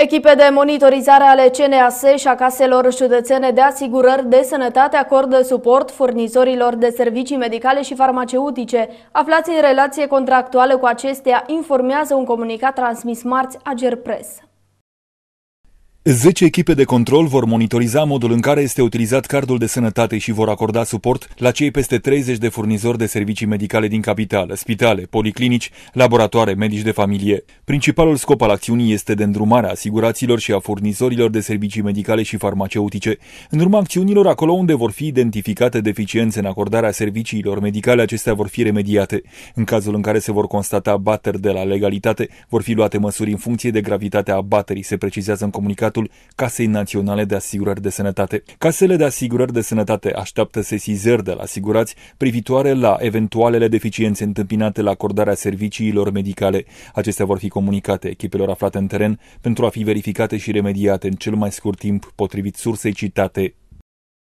Echipe de monitorizare ale CNAS și a caselor județene de asigurări de sănătate acordă suport furnizorilor de servicii medicale și farmaceutice. Aflați în relație contractuală cu acestea, informează un comunicat transmis marți Ager Press. 10 echipe de control vor monitoriza modul în care este utilizat cardul de sănătate și vor acorda suport la cei peste 30 de furnizori de servicii medicale din capitală, spitale, policlinici, laboratoare, medici de familie. Principalul scop al acțiunii este de îndrumarea asiguraților și a furnizorilor de servicii medicale și farmaceutice, în urma acțiunilor acolo unde vor fi identificate deficiențe în acordarea serviciilor medicale, acestea vor fi remediate. În cazul în care se vor constata bateri de la legalitate, vor fi luate măsuri în funcție de gravitatea abaterii, se precizează în comunicat. Sindicatul Casei Naționale de Asigurări de Sănătate. Casele de asigurări de sănătate așteaptă sesizări de la asigurați privitoare la eventualele deficiențe întâmpinate la acordarea serviciilor medicale. Acestea vor fi comunicate echipelor aflate în teren pentru a fi verificate și remediate în cel mai scurt timp potrivit sursei citate